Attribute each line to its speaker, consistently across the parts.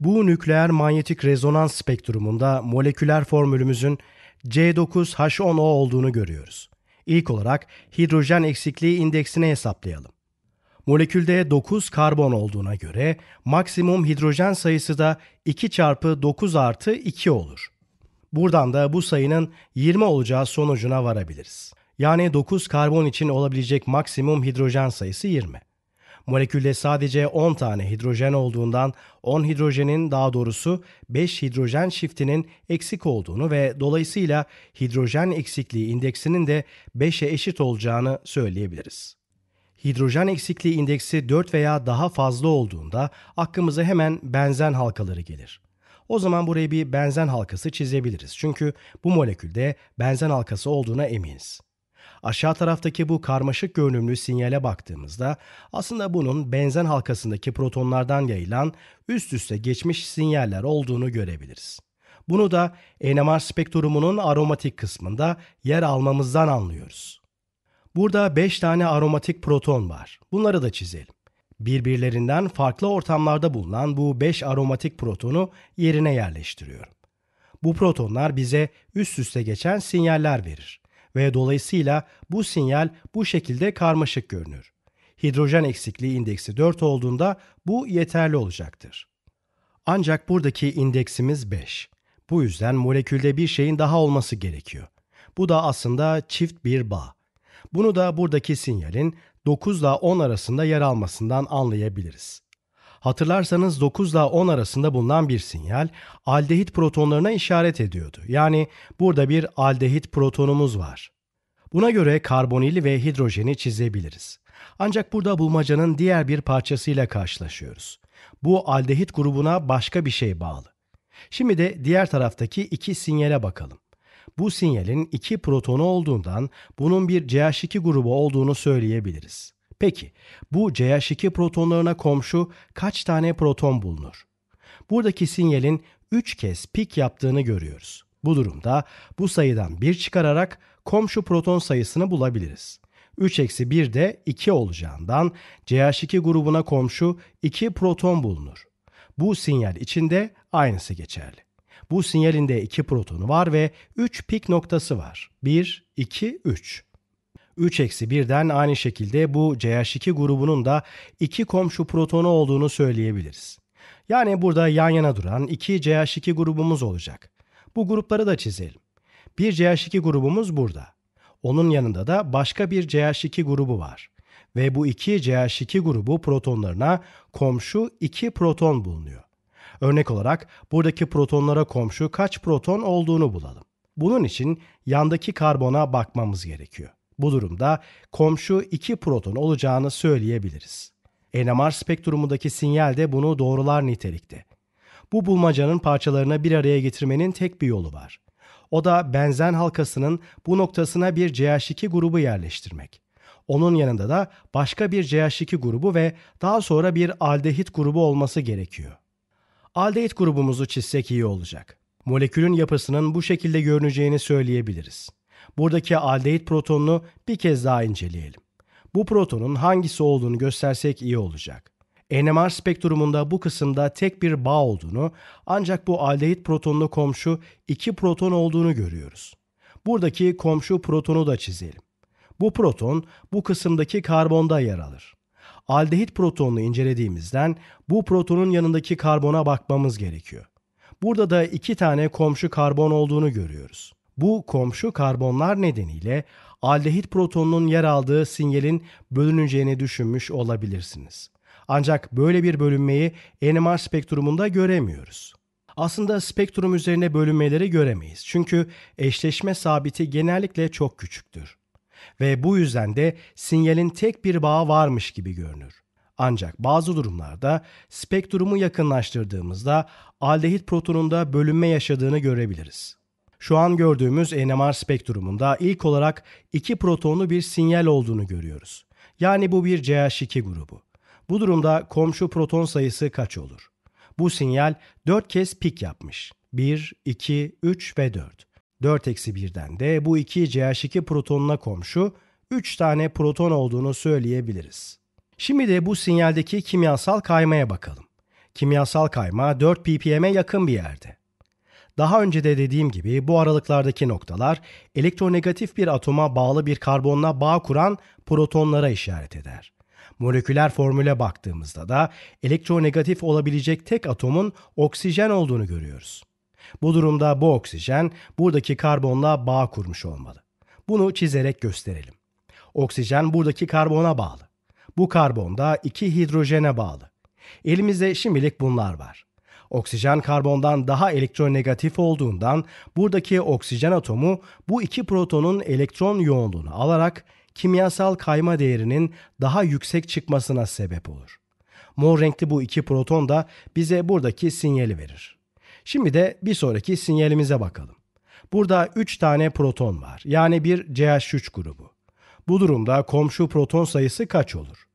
Speaker 1: Bu nükleer manyetik rezonans spektrumunda moleküler formülümüzün C9H10O olduğunu görüyoruz. İlk olarak hidrojen eksikliği indeksini hesaplayalım. Molekülde 9 karbon olduğuna göre maksimum hidrojen sayısı da 2 çarpı 9 artı 2 olur. Buradan da bu sayının 20 olacağı sonucuna varabiliriz. Yani 9 karbon için olabilecek maksimum hidrojen sayısı 20. Molekülde sadece 10 tane hidrojen olduğundan 10 hidrojenin daha doğrusu 5 hidrojen çiftinin eksik olduğunu ve dolayısıyla hidrojen eksikliği indeksinin de 5'e eşit olacağını söyleyebiliriz. Hidrojen eksikliği indeksi 4 veya daha fazla olduğunda aklımıza hemen benzen halkaları gelir. O zaman buraya bir benzen halkası çizebiliriz. Çünkü bu molekülde benzen halkası olduğuna eminiz. Aşağı taraftaki bu karmaşık görünümlü sinyale baktığımızda aslında bunun benzen halkasındaki protonlardan yayılan üst üste geçmiş sinyaller olduğunu görebiliriz. Bunu da NMR spektrumunun aromatik kısmında yer almamızdan anlıyoruz. Burada 5 tane aromatik proton var. Bunları da çizelim. Birbirlerinden farklı ortamlarda bulunan bu 5 aromatik protonu yerine yerleştiriyorum. Bu protonlar bize üst üste geçen sinyaller verir ve dolayısıyla bu sinyal bu şekilde karmaşık görünür. Hidrojen eksikliği indeksi 4 olduğunda bu yeterli olacaktır. Ancak buradaki indeksimiz 5. Bu yüzden molekülde bir şeyin daha olması gerekiyor. Bu da aslında çift bir bağ. Bunu da buradaki sinyalin 9 ile 10 arasında yer almasından anlayabiliriz hatırlarsanız 9 ile 10 arasında bulunan bir sinyal aldehit protonlarına işaret ediyordu. Yani burada bir aldehit protonumuz var. Buna göre karbonil ve hidrojeni çizebiliriz. Ancak burada bulmacanın diğer bir parçasıyla karşılaşıyoruz. Bu aldehit grubuna başka bir şey bağlı. Şimdi de diğer taraftaki iki sinyale bakalım. Bu sinyalin iki protonu olduğundan bunun bir CH2 grubu olduğunu söyleyebiliriz. Peki bu CH2 protonlarına komşu kaç tane proton bulunur? Buradaki sinyalin 3 kez pik yaptığını görüyoruz. Bu durumda bu sayıdan 1 çıkararak komşu proton sayısını bulabiliriz. 3 eksi 1 de 2 olacağından CH2 grubuna komşu 2 proton bulunur. Bu sinyal için de aynısı geçerli. Bu sinyalinde 2 protonu var ve 3 pik noktası var. 1, 2, 3. 3 eksi 1'den aynı şekilde bu CH2 grubunun da iki komşu protonu olduğunu söyleyebiliriz. Yani burada yan yana duran iki CH2 grubumuz olacak. Bu grupları da çizelim. Bir CH2 grubumuz burada. Onun yanında da başka bir CH2 grubu var. Ve bu iki CH2 grubu protonlarına komşu iki proton bulunuyor. Örnek olarak buradaki protonlara komşu kaç proton olduğunu bulalım. Bunun için yandaki karbona bakmamız gerekiyor. Bu durumda komşu iki proton olacağını söyleyebiliriz. NMR spektrumundaki sinyal de bunu doğrular nitelikte. Bu bulmacanın parçalarını bir araya getirmenin tek bir yolu var. O da benzen halkasının bu noktasına bir CH2 grubu yerleştirmek. Onun yanında da başka bir CH2 grubu ve daha sonra bir aldehit grubu olması gerekiyor. Aldehit grubumuzu çizsek iyi olacak. Molekülün yapısının bu şekilde görüneceğini söyleyebiliriz. Buradaki aldehit protonunu bir kez daha inceleyelim. Bu protonun hangisi olduğunu göstersek iyi olacak. NMR spektrumunda bu kısımda tek bir bağ olduğunu ancak bu aldehit protonlu komşu iki proton olduğunu görüyoruz. Buradaki komşu protonu da çizelim. Bu proton bu kısımdaki karbonda yer alır. Aldehit protonunu incelediğimizden bu protonun yanındaki karbona bakmamız gerekiyor. Burada da iki tane komşu karbon olduğunu görüyoruz. Bu komşu karbonlar nedeniyle aldehit protonunun yer aldığı sinyalin bölüneceğini düşünmüş olabilirsiniz. Ancak böyle bir bölünmeyi NMR spektrumunda göremiyoruz. Aslında spektrum üzerine bölünmeleri göremeyiz. Çünkü eşleşme sabiti genellikle çok küçüktür. Ve bu yüzden de sinyalin tek bir bağı varmış gibi görünür. Ancak bazı durumlarda spektrumu yakınlaştırdığımızda aldehit protonunda bölünme yaşadığını görebiliriz. Şu an gördüğümüz NMR spektrumunda ilk olarak iki protonlu bir sinyal olduğunu görüyoruz. Yani bu bir CH2 grubu. Bu durumda komşu proton sayısı kaç olur? Bu sinyal 4 kez pik yapmış. 1, 2, 3 ve 4. 4 eksi 1'den de bu iki CH2 protonuna komşu 3 tane proton olduğunu söyleyebiliriz. Şimdi de bu sinyaldeki kimyasal kaymaya bakalım. Kimyasal kayma 4 ppm'e yakın bir yerde. Daha önce de dediğim gibi bu aralıklardaki noktalar elektronegatif bir atoma bağlı bir karbonla bağ kuran protonlara işaret eder. Moleküler formüle baktığımızda da elektronegatif olabilecek tek atomun oksijen olduğunu görüyoruz. Bu durumda bu oksijen buradaki karbonla bağ kurmuş olmalı. Bunu çizerek gösterelim. Oksijen buradaki karbona bağlı. Bu karbon da iki hidrojene bağlı. Elimizde şimdilik bunlar var. Oksijen karbondan daha elektronegatif olduğundan buradaki oksijen atomu bu iki protonun elektron yoğunluğunu alarak kimyasal kayma değerinin daha yüksek çıkmasına sebep olur. Mor renkli bu iki proton da bize buradaki sinyali verir. Şimdi de bir sonraki sinyalimize bakalım. Burada 3 tane proton var. Yani bir CH3 grubu. Bu durumda komşu proton sayısı kaç olur?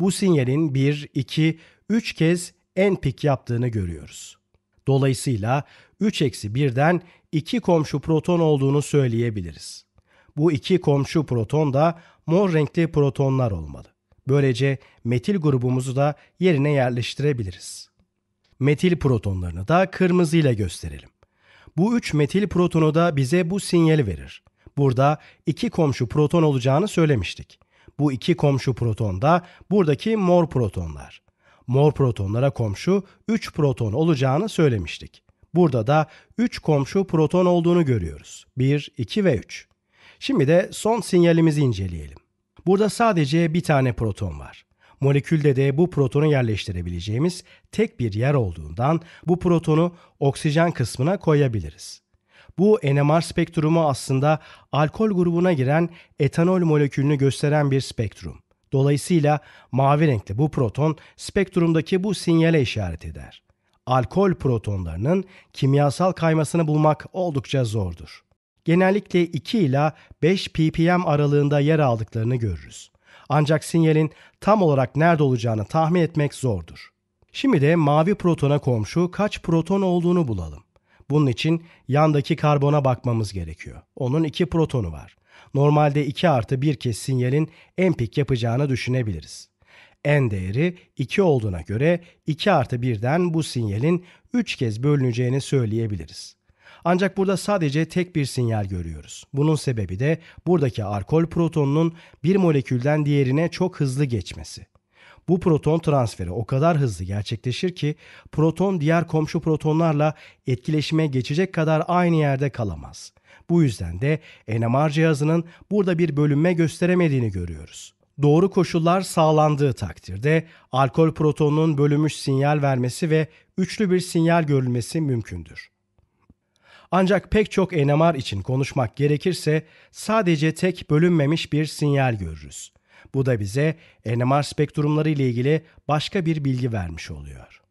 Speaker 1: Bu sinyalin 1, 2, 3 kez en pik yaptığını görüyoruz. Dolayısıyla 3 eksi 1'den 2 komşu proton olduğunu söyleyebiliriz. Bu iki komşu proton da mor renkli protonlar olmalı. Böylece metil grubumuzu da yerine yerleştirebiliriz. Metil protonlarını da kırmızıyla gösterelim. Bu üç metil protonu da bize bu sinyali verir. Burada iki komşu proton olacağını söylemiştik. Bu iki komşu proton da buradaki mor protonlar mor protonlara komşu 3 proton olacağını söylemiştik. Burada da 3 komşu proton olduğunu görüyoruz. 1, 2 ve 3. Şimdi de son sinyalimizi inceleyelim. Burada sadece bir tane proton var. Molekülde de bu protonu yerleştirebileceğimiz tek bir yer olduğundan bu protonu oksijen kısmına koyabiliriz. Bu NMR spektrumu aslında alkol grubuna giren etanol molekülünü gösteren bir spektrum. Dolayısıyla mavi renkli bu proton spektrumdaki bu sinyale işaret eder. Alkol protonlarının kimyasal kaymasını bulmak oldukça zordur. Genellikle 2 ila 5 ppm aralığında yer aldıklarını görürüz. Ancak sinyalin tam olarak nerede olacağını tahmin etmek zordur. Şimdi de mavi protona komşu kaç proton olduğunu bulalım. Bunun için yandaki karbona bakmamız gerekiyor. Onun iki protonu var normalde 2 artı 1 kez sinyalin en pik yapacağını düşünebiliriz. N değeri 2 olduğuna göre 2 artı 1'den bu sinyalin 3 kez bölüneceğini söyleyebiliriz. Ancak burada sadece tek bir sinyal görüyoruz. Bunun sebebi de buradaki alkol protonunun bir molekülden diğerine çok hızlı geçmesi. Bu proton transferi o kadar hızlı gerçekleşir ki proton diğer komşu protonlarla etkileşime geçecek kadar aynı yerde kalamaz. Bu yüzden de NMR cihazının burada bir bölünme gösteremediğini görüyoruz. Doğru koşullar sağlandığı takdirde alkol protonunun bölünmüş sinyal vermesi ve üçlü bir sinyal görülmesi mümkündür. Ancak pek çok NMR için konuşmak gerekirse sadece tek bölünmemiş bir sinyal görürüz. Bu da bize e, NMR spektrumları ile ilgili başka bir bilgi vermiş oluyor.